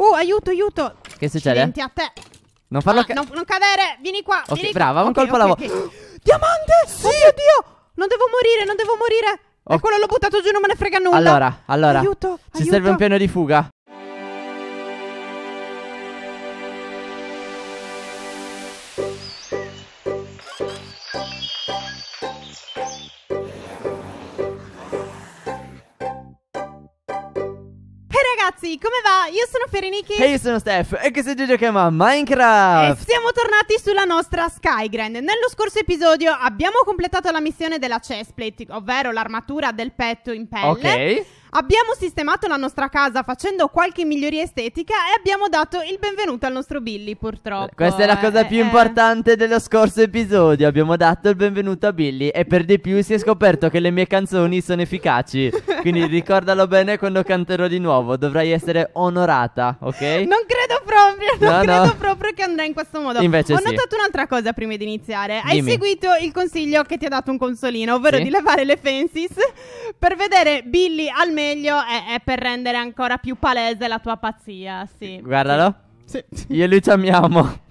Oh, aiuto, aiuto. Che succede? Accidenti a te. Non farlo ah, ca non, non, cadere, vieni qua. Ok, vieni brava, un okay, colpo alla okay, volta. Diamante! Sì. Oh mio Dio! Non devo morire, non devo morire. Oh. E quello l'ho buttato giù, non me ne frega nulla. Allora, allora. Aiuto, Ci aiuto. serve un piano di fuga. ragazzi, come va? Io sono Ferenichi E io sono Steph e che siete giochiamo a Minecraft E siamo tornati sulla nostra Skygrand Nello scorso episodio abbiamo completato la missione della chestplate Ovvero l'armatura del petto in pelle Ok Abbiamo sistemato la nostra casa facendo qualche miglioria estetica e abbiamo dato il benvenuto al nostro Billy, purtroppo. Questa è la cosa eh, più eh. importante dello scorso episodio. Abbiamo dato il benvenuto a Billy e per di più si è scoperto che le mie canzoni sono efficaci. Quindi ricordalo bene quando canterò di nuovo. Dovrai essere onorata, ok? Non credo proprio, non no, credo proprio che andrà in questo modo. Invece Ho sì. notato un'altra cosa prima di iniziare. Dimmi. Hai seguito il consiglio che ti ha dato un consolino, ovvero sì? di levare le fences per vedere Billy almeno meglio è, è, per rendere ancora più palese la tua pazzia, sì. Guardalo. Sì. Io e lui ci amiamo.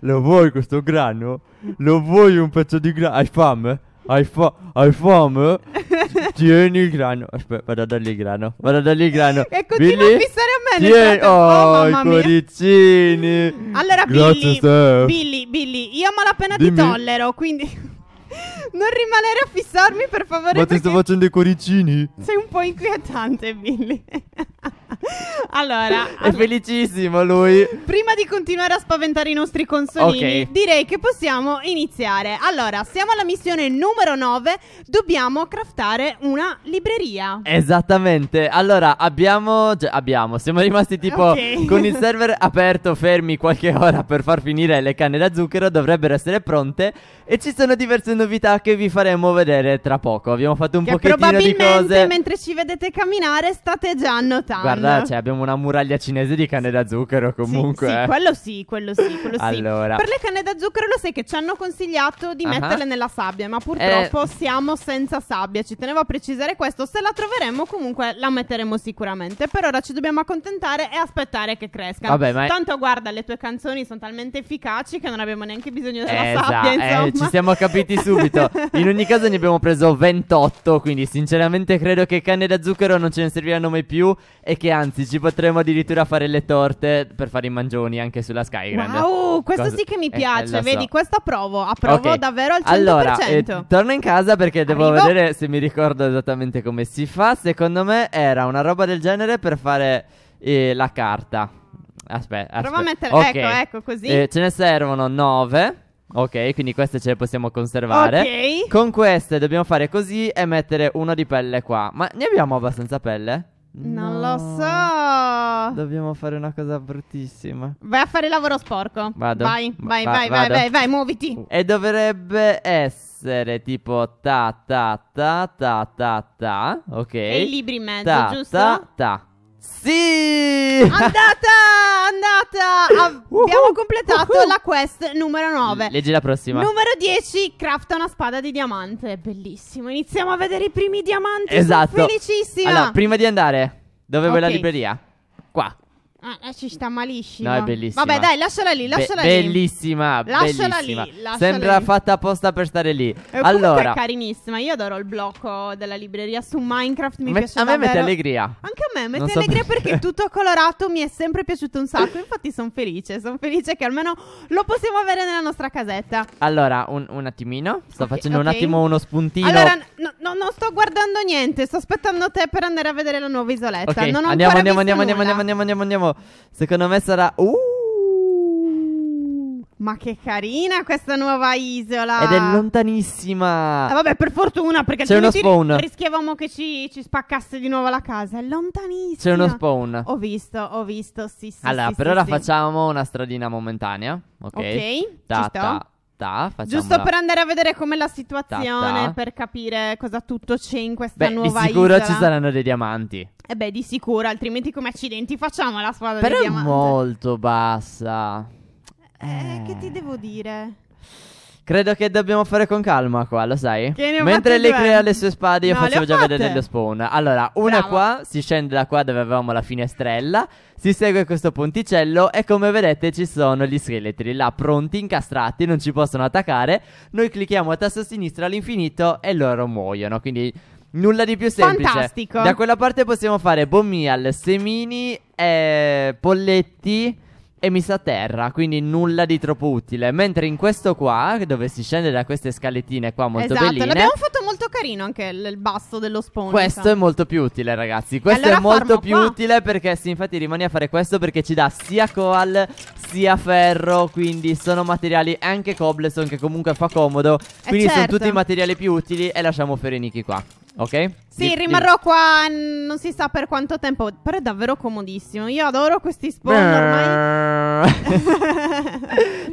Lo vuoi questo grano? Lo vuoi un pezzo di grano? Hai fame? Hai, fa- hai fame? Tieni il grano. Aspetta, vado a dargli il grano. Vado a dargli il grano. E continua Billy? a fissare a me. Tieni- frate- oh, oh i cuoricini. Allora, Grazie Billy, Steph. Billy, Billy, io malapena Dimmi. ti tollero, quindi... Non rimanere a fissarmi, per favore. Ma ti sto facendo i cuoricini? Sei un po' inquietante, Billy. Allora, è felicissimo lui. Prima di continuare a spaventare i nostri consolini, Ok. direi che possiamo iniziare. Allora, siamo alla missione numero 9. Dobbiamo craftare una libreria. Esattamente. Allora, abbiamo. Cioè, abbiamo. Siamo rimasti tipo Ok. con il server aperto, fermi qualche ora per far finire le canne da zucchero. Dovrebbero essere pronte. E ci sono diverse novità che vi faremo vedere tra poco. Abbiamo fatto un che pochettino di probabilmente mentre ci vedete camminare state già annotando. Guarda, cioè, abbiamo siamo una muraglia cinese di canne da zucchero comunque. Sì, sì eh. quello sì, quello sì, quello sì. Allora. Per le canne da zucchero lo sai che ci hanno consigliato di uh-huh. metterle nella sabbia, ma purtroppo eh. siamo senza sabbia. Ci tenevo a precisare questo. Se la troveremo comunque la metteremo sicuramente. Per ora ci dobbiamo accontentare e aspettare che cresca. Vabbè, ma... Tanto guarda, le tue canzoni sono talmente efficaci che non abbiamo neanche bisogno della esatto, sabbia. Eh, ci siamo capiti subito. In ogni caso ne abbiamo preso 28, quindi sinceramente credo che canne da zucchero non ce ne serviranno mai più e che anzi ci potrebbero potremmo addirittura fare le torte per fare i mangioni anche sulla Skyrim. Wow, questo Cosa... sì che mi eh, piace. Eh, Vedi, so. questa approvo. Approvo okay. davvero al 100%. Allora, eh, torno in casa perché devo vedere se mi ricordo esattamente come si fa. Secondo me era una roba del genere per fare eh, la carta. Aspetta, aspetta. Prova a mettere, okay. ecco, ecco, così. Eh, ce ne servono 9. Ok, quindi queste ce le possiamo conservare. Ok. Con queste dobbiamo fare così e mettere uno di pelle qua. Ma ne abbiamo abbastanza pelle? Non lo so. Dobbiamo fare una cosa bruttissima. Vai a fare lavoro sporco. Vado. Vai, vai, Va- vai, vai, vai, vai, muoviti. E dovrebbe essere tipo ta ta ta ta ta ta. Ok. E i libri in mezzo, ta, giusto? Ta ta. Sì! Andata! Andata! Abbiamo uhuh, completato uhuh. la quest numero 9. Leggi la prossima. Numero 10, crafta una spada di diamante. Bellissimo. Iniziamo a vedere i primi diamanti. Esatto. Sono felicissima. Allora, prima di andare, dove okay. la libreria? Qua. Ah, adesso eh, sta malissimo. No, è bellissima. Vabbè, dai, lasciala lì, lasciala Be- bellissima, lì. Bellissima, bellissima. Lì, Sembra lì. fatta apposta per stare lì. Eh, è allora, è carinissima. Io adoro il blocco della libreria su Minecraft, mi me- piace A me davvero. mette allegria. Anche a me mette non allegria perché. tutto colorato mi è sempre piaciuto un sacco. Infatti sono felice, sono felice che almeno lo possiamo avere nella nostra casetta. Allora, un, un attimino, sto okay, facendo okay. un attimo uno spuntino. Allora, no, no, non sto guardando niente, sto aspettando te per andare a vedere la nuova isoletta. Okay, non ho andiamo, andiamo, andiamo, andiamo, andiamo, andiamo, andiamo, andiamo secondo me sarà... Uh! Ma che carina questa nuova isola! Ed è lontanissima! Eh, vabbè, per fortuna, perché C'è uno spawn. rischiavamo che ci, ci, spaccasse di nuovo la casa. È lontanissima! C'è uno spawn. Ho visto, ho visto, sì, sì. Allora, sì, per sì, ora sì. facciamo una stradina momentanea. Ok. Ok. Tata. Ta, Giusto per andare a vedere com'è la situazione, ta, per capire cosa tutto c'è in questa beh, nuova isola. Di sicuro isola. ci saranno dei diamanti. E eh beh, di sicuro, altrimenti come accidenti facciamo la squadra Però dei diamanti. Però è molto bassa. Eh, eh, che ti eh. devo dire? Credo che dobbiamo fare con calma qua, lo sai? Che ne ho Mentre lei crea eh. le sue spade, io no, facevo già vedere lo spawn. Allora, una Bravo. qua, si scende da qua dove avevamo la finestrella, si segue questo ponticello e come vedete ci sono gli scheletri là pronti, incastrati, non ci possono attaccare. Noi clicchiamo a tasto sinistro all'infinito e loro muoiono, quindi... Nulla di più semplice. Fantastico. Da quella parte possiamo fare Bommial, Semini, eh, Polletti e mi sa terra, quindi nulla di troppo utile. Mentre in questo qua, dove si scende da queste scalettine qua molto esatto, belline... l'abbiamo fatto molto carino anche il, il basso dello sponso. Questo cioè. è molto più utile, ragazzi. Questo allora è molto più qua. utile perché sì, infatti rimani a fare questo perché ci dà sia coal sia ferro, quindi sono materiali anche cobblestone che comunque fa comodo, eh, quindi certo. sono tutti i materiali più utili e lasciamo Fereniki qua. Ok? Sì, di, rimarrò di... qua non si sa per quanto tempo, però è davvero comodissimo. Io adoro questi spawn ormai.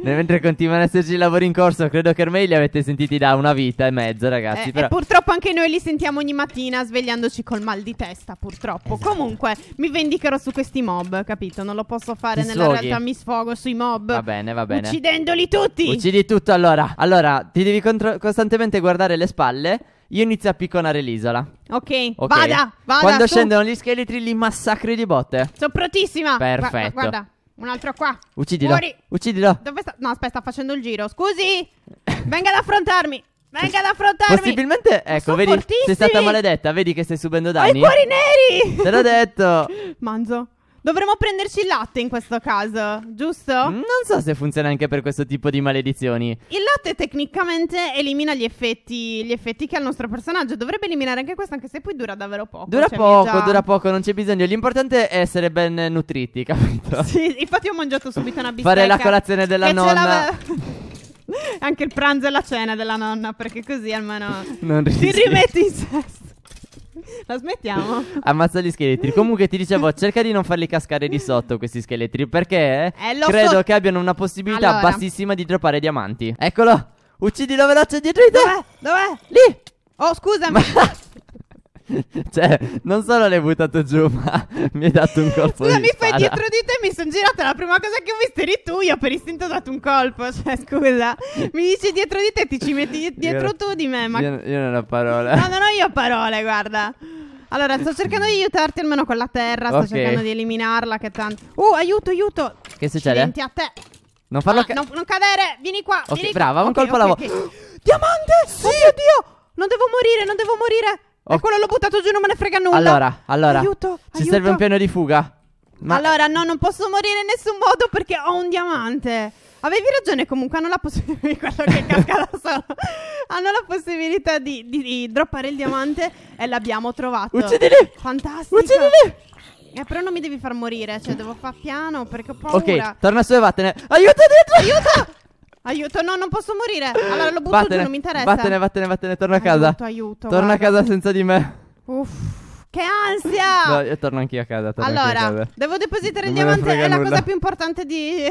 Mentre continuano ad esserci lavori in corso, credo che ormai li avete sentiti da una vita e mezza, ragazzi. Eh, però... E purtroppo anche noi li sentiamo ogni mattina svegliandoci col mal di testa, purtroppo. Esatto. Comunque, mi vendicherò su questi mob, capito? Non lo posso fare Ti nella sfoghi. realtà, mi sfogo sui mob. Va bene, va bene. Uccidendoli tutti! Uccidi tutto allora. Allora, ti devi contro- costantemente guardare le spalle io inizio a picconare l'isola. Ok, Ok. vada, vada. Quando su. scendono gli scheletri li massacri di botte. Sono prontissima. Gua- gua- Perfetto. guarda, un altro qua. Uccidilo. Fuori. Uccidilo. Dove sta? No, aspetta, sta facendo il giro. Scusi, venga ad affrontarmi. Venga ad affrontarmi. Possibilmente, ecco, sono vedi, sei stata maledetta, vedi che stai subendo danni. Ho i cuori neri. Te l'ho detto. Manzo. Dovremmo prenderci il latte in questo caso, giusto? Mm, non so se funziona anche per questo tipo di maledizioni. Il latte tecnicamente elimina gli effetti, gli effetti che ha il nostro personaggio. Dovrebbe eliminare anche questo, anche se poi dura davvero poco. Dura cioè, poco, già... dura poco, non c'è bisogno. L'importante è essere ben nutriti, capito? Sì, infatti ho mangiato subito una bistecca. Fare la colazione della nonna. anche il pranzo e la cena della nonna, perché così almeno non ti rimetti in sesto. La smettiamo. Ammazza gli scheletri. Comunque ti dicevo, cerca di non farli cascare di sotto questi scheletri perché eh, eh credo so... che abbiano una possibilità allora. bassissima di droppare diamanti. Eccolo. Uccidilo veloce dietro di te. Dov'è? Dov'è? Lì. Oh, scusami. Ma... Cioè, non solo l'hai buttato giù, ma mi hai dato un colpo. Scusa, mi fai dietro di te, e mi sono girata. La prima cosa che ho visto eri tu. Io per istinto ho dato un colpo. Cioè, scusa, mi dici dietro di te, ti ci metti dietro io, tu di me. Ma... Io, io non ho parole. No, non ho io parole, guarda. Allora, sto cercando di aiutarti almeno con la terra. Sto Ok. cercando di eliminarla. Che tanto. Uh, aiuto, aiuto. Che succede? Accidenti a te. Non farlo Ah, ca- non, non cadere. Vieni qua. Ok, vieni qua. brava, un Ok, colpo alla ok, volta. ok. Diamante! Oh oddio! Non devo morire, non devo morire. E quello l'ho buttato giù, non me ne frega nulla. Allora, allora. Aiuto, Ci aiuto. serve un piano di fuga. Ma allora, no, non posso morire in nessun modo perché ho un diamante. Avevi ragione comunque, hanno la possibilità, quello che casca da solo, hanno la possibilità di, di, di, droppare il diamante e l'abbiamo trovato. Uccidili! Fantastico! Uccidili! Eh, però non mi devi far morire, cioè devo far piano perché ho paura. Ok, torna su e vattene. Aiuto dentro! Aiuto! Aiuto, no, non posso morire. Allora lo butto vattene, giù, non mi interessa. Vattene, vattene, vattene, torna a casa. Aiuto, aiuto. Torna guarda. a casa senza di me. Uff. Che ansia! No, io torno anch'io a casa. Allora, a casa. devo depositare il diamante. È nulla. la cosa più importante di,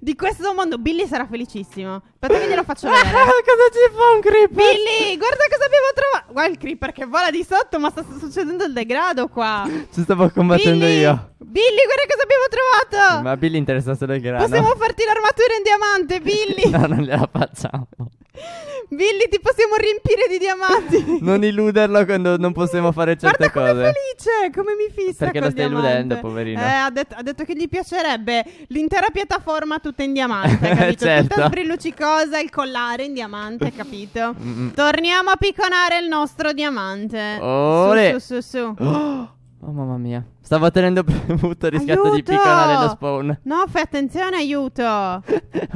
di, questo mondo. Billy sarà felicissimo. Aspetta che glielo faccio vedere. cosa ci fa un creeper? Billy, guarda cosa abbiamo trovato. Guarda il creeper che vola di sotto, ma sta succedendo il degrado qua. Ci stavo combattendo Billy, io. Billy, guarda cosa abbiamo trovato. Ma Billy interessa solo il grano. Possiamo farti l'armatura in diamante, Billy. no, non gliela facciamo. Billy, ti possiamo riempire di diamanti. non illuderlo quando non possiamo fare certe cose. Ma felice, come mi fissa. Perché lo stai illudendo, poverino. Eh, ha, det- ha, detto che gli piacerebbe l'intera piattaforma tutta in diamante. capito? certo. Tutta sbrillucicosa, il collare in diamante, capito? Torniamo a picconare il nostro diamante. Ore. Su, su, su, su. Oh mamma mia. Stavo tenendo premuto, ho rischiato aiuto! di picconare lo spawn. No, fai attenzione, aiuto. ho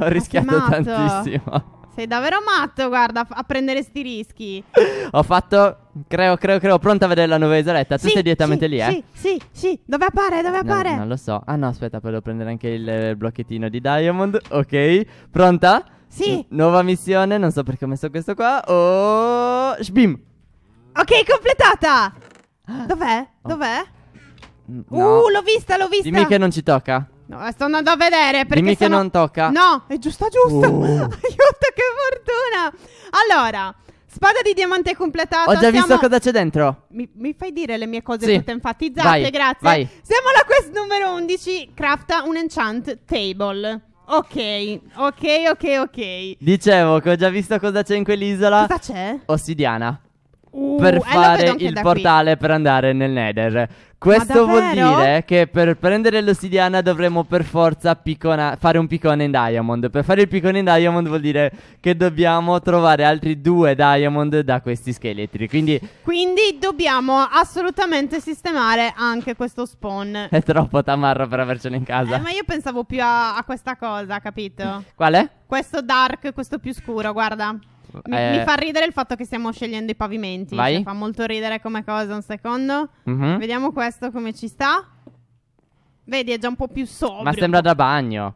rischiato tantissimo. Sei davvero matto, guarda, a prendere sti rischi. Ho fatto. Creo, creo, creo. Pronta a vedere la nuova isoletta. Tu sei direttamente sì, lì, eh? Sì, sì, sì. Dove appare? Dove appare? No, non lo so. Ah, no, aspetta, poi devo prendere anche il eh, blocchettino di Diamond. Ok. Pronta? Sì. nuova missione. Non so perché ho messo questo qua. Oh. Shbim. Ok, completata. Dov'è? Oh. Dov'è? No. Uh, l'ho vista, l'ho vista. Dimmi che non ci tocca. No, sto andando a vedere perché Dimmi sono... che non tocca. No, è giusto, giusto. Uh. Aiuto, che fortuna. Allora, Spada di diamante completata. Ho già siamo... visto cosa c'è dentro. Mi, mi, fai dire le mie cose sì. tutte enfatizzate, vai, grazie. Vai. Siamo alla quest numero 11, crafta un enchant table. Ok, ok, ok, ok. Dicevo che ho già visto cosa c'è in quell'isola. Cosa c'è? Ossidiana. Uh, per fare il portale qui. per andare nel Nether. Questo vuol dire che per prendere l'ossidiana dovremo per forza piccona- fare un piccone in diamond. Per fare il piccone in diamond vuol dire che dobbiamo trovare altri due diamond da questi scheletri. Quindi, Quindi dobbiamo assolutamente sistemare anche questo spawn. È troppo tamarro per avercelo in casa. Eh, ma io pensavo più a, a questa cosa, capito? Quale? Questo dark, questo più scuro, guarda. Mi, eh... mi, fa ridere il fatto che stiamo scegliendo i pavimenti. Vai. Cioè, fa molto ridere come cosa. Un secondo. Mm-hmm. Vediamo questo come ci sta. Vedi, è già un po' più sobrio. Ma sembra da bagno.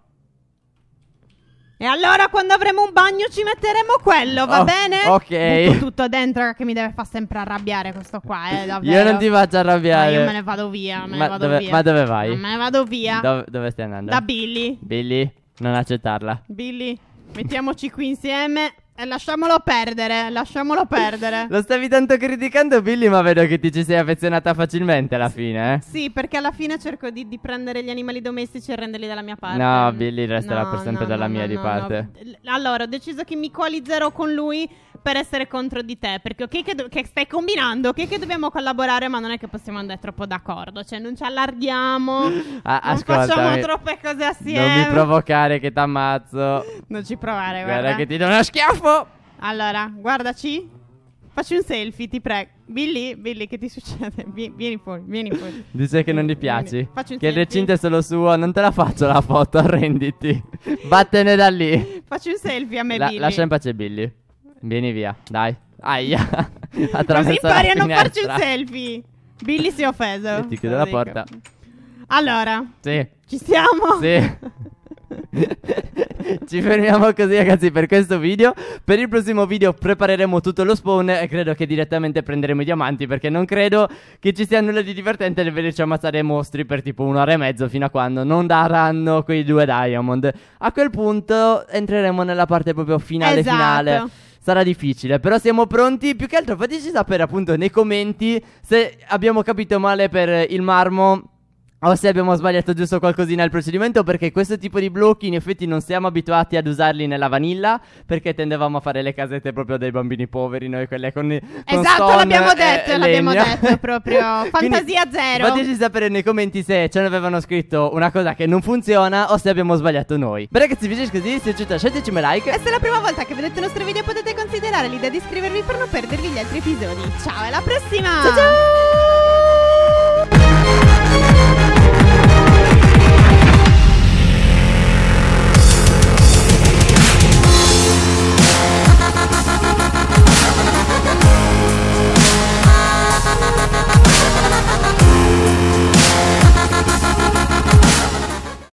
E allora quando avremo un bagno ci metteremo quello, va oh, bene? Ok. Butto tutto dentro che mi deve far sempre arrabbiare questo qua, eh, davvero. Io non ti faccio arrabbiare. Ma io me ne vado via, me ma ne vado dove, via. Ma dove vai? No, me ne vado via. Dove, dove stai andando? Da Billy. Billy, non accettarla. Billy, mettiamoci qui insieme. Eh, lasciamolo perdere, lasciamolo perdere. Lo stavi tanto criticando, Billy, ma vedo che ti ci sei affezionata facilmente alla fine. Eh? Sì, perché alla fine cerco di, di, prendere gli animali domestici e renderli dalla mia parte. No, Billy resterà no, per sempre no, dalla no, mia di parte. Allora, ho deciso che mi coalizzerò con lui per essere contro di te. Perché ok, che, do- che stai combinando, ok, che dobbiamo collaborare, ma non è che possiamo andare troppo d'accordo. Cioè, non ci allardiamo, Ah, non facciamo troppe cose assieme. Non mi provocare che t'ammazzo. Non ci provare, guarda. Guarda che ti do uno schiaffo. Allora, guardaci. Facci un selfie, ti prego. Billy, Billy, che ti succede? vieni fuori, vieni fuori. Dice che non gli piaci. Faccio un Che il selfie. recinto è solo suo. Non te la faccio la foto, arrenditi. Vattene da lì. Facci un selfie a me, La- Billy. lascia in pace Billy. Vieni via, dai. Aia. Così impari a non farci un selfie. Billy si è offeso. E ti chiudo la porta. Allora. Sì. Ci siamo? Sì. Ci fermiamo così ragazzi per questo video Per il prossimo video prepareremo tutto lo spawn E credo che direttamente prenderemo i diamanti Perché non credo che ci sia nulla di divertente Nel vederci ammazzare i mostri per tipo un'ora e mezzo Fino a quando non daranno quei due diamond A quel punto entreremo nella parte proprio finale esatto. finale sarà difficile. Però siamo pronti. Più che altro fateci sapere appunto nei commenti se abbiamo capito male per il marmo o se abbiamo sbagliato giusto qualcosina nel procedimento perché questo tipo di blocchi in effetti non siamo abituati ad usarli nella vanilla perché tendevamo a fare le casette proprio dei bambini poveri noi quelle con, i, con esatto l'abbiamo detto e l'abbiamo detto proprio fantasia Quindi, zero fateci sapere nei commenti se ce ne avevano scritto una cosa che non funziona o se abbiamo sbagliato noi che ragazzi vi così se è piaciuta sceglietemi like e se è la prima volta che vedete i nostri video potete considerare l'idea di iscrivervi per non perdervi gli altri episodi ciao alla prossima ciao ciao